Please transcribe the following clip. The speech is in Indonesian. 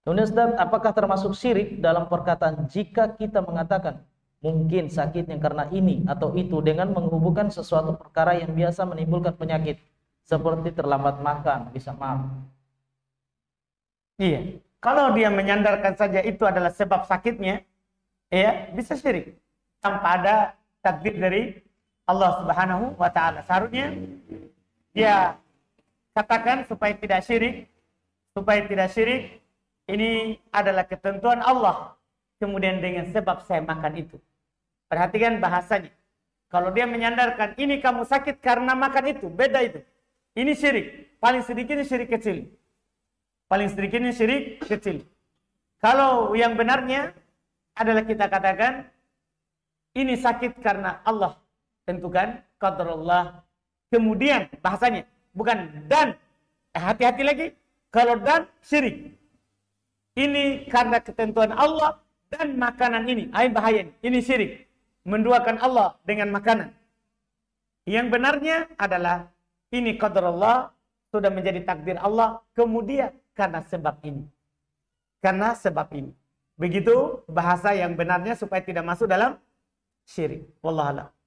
Kemudian Ustaz, apakah termasuk syirik dalam perkataan jika kita mengatakan mungkin sakitnya karena ini atau itu dengan menghubungkan sesuatu perkara yang biasa menimbulkan penyakit seperti terlambat makan, bisa maaf. Iya, kalau dia menyandarkan saja itu adalah sebab sakitnya, ya bisa syirik tanpa ada takdir dari Allah Subhanahu wa taala. Seharusnya dia katakan supaya tidak syirik, supaya tidak syirik ini adalah ketentuan Allah. Kemudian dengan sebab saya makan itu. Perhatikan bahasanya. Kalau dia menyandarkan ini kamu sakit karena makan itu, beda itu. Ini syirik. Paling sedikit ini syirik kecil. Paling sedikit ini syirik kecil. Kalau yang benarnya adalah kita katakan ini sakit karena Allah tentukan Allah. Kemudian bahasanya bukan dan eh, hati-hati lagi kalau dan syirik ini karena ketentuan Allah dan makanan ini. Ayat bahaya ini. Ini syirik. Menduakan Allah dengan makanan. Yang benarnya adalah ini qadar Allah sudah menjadi takdir Allah kemudian karena sebab ini. Karena sebab ini. Begitu bahasa yang benarnya supaya tidak masuk dalam syirik. Wallahualam.